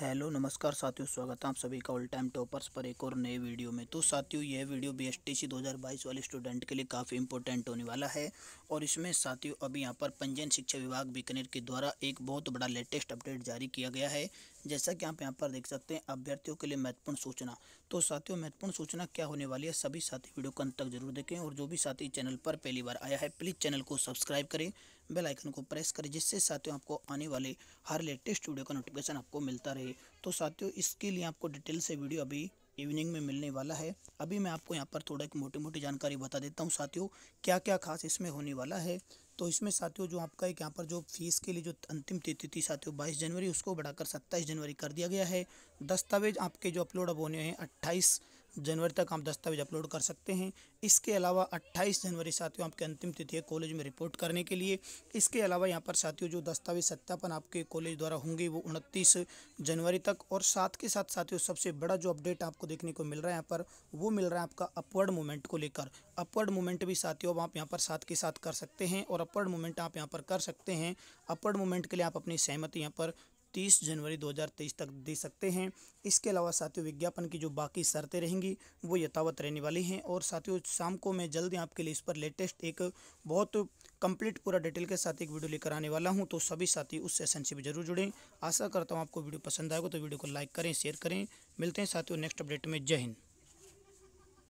hello नमस्कार साथियों स्वागत है आप सभी का ऑल टाइम टॉपर्स पर एक और नए वीडियो में तो साथियों यह video B S T C दो हज़ार बाईस वाले स्टूडेंट के लिए काफ़ी इंपॉर्टेंट होने वाला है और इसमें साथियों अभी यहाँ पर पंजीयन शिक्षा विभाग बीकानेर के द्वारा एक बहुत बड़ा लेटेस्ट अपडेट जारी किया गया है जैसा कि आप यहाँ पर देख सकते हैं अभ्यर्थियों के लिए महत्वपूर्ण सूचना तो साथियों महत्वपूर्ण सूचना क्या होने वाली है सभी साथी वीडियो को अंत तक जरूर देखें और जो भी साथी चैनल पर पहली बार आया है प्लीज़ चैनल को सब्सक्राइब करें बेल आइकन को प्रेस करें जिससे साथियों आपको आने वाले हर लेटेस्ट वीडियो का नोटिफिकेशन आपको मिलता रहे तो साथियों इसके लिए आपको डिटेल से वीडियो अभी इवनिंग में मिलने वाला है अभी मैं आपको यहाँ पर थोड़ा एक मोटी मोटी जानकारी बता देता हूँ साथियों क्या क्या खास इसमें होने वाला है तो इसमें साथियों जो आपका एक यहाँ पर जो फीस के लिए जो अंतिम तिथि थी साथियों बाईस जनवरी उसको बढ़ाकर सत्ताईस जनवरी कर दिया गया है दस्तावेज आपके जो अपलोड अब होने हैं अट्ठाईस जनवरी तक आप दस्तावेज अपलोड कर सकते हैं इसके अलावा 28 जनवरी साथियों आपकी अंतिम तिथि है कॉलेज में रिपोर्ट करने के लिए इसके अलावा यहाँ पर साथियों जो दस्तावेज सत्यापन आपके कॉलेज द्वारा होंगे वो उनतीस जनवरी तक और साथ के साथ साथियों सबसे बड़ा जो अपडेट आपको देखने को मिल रहा है यहाँ पर वो मिल रहा है आपका अपवर्ड मूवमेंट को लेकर अपवर्ड मूवमेंट भी साथियों आप यहाँ पर साथ के साथ कर सकते हैं और अपवर्ड मूवमेंट आप यहाँ पर कर सकते हैं अपवर्ड मूवमेंट के लिए आप अपनी सहमति यहाँ पर तीस जनवरी तेईस तक दे सकते हैं इसके अलावा साथियों विज्ञापन की जो बाकी शर्तें रहेंगी वो यथावत रहने वाली हैं और साथियों शाम को मैं जल्द ही आपके लिए इस पर लेटेस्ट एक बहुत कंप्लीट पूरा डिटेल के साथ एक वीडियो लेकर आने वाला हूं तो सभी साथी उस सेशन से भी जरूर जुड़ें आशा करता हूं आपको वीडियो पसंद आएगा तो वीडियो को लाइक करें शेयर करें मिलते हैं साथियों नेक्स्ट अपडेट में जय हिंद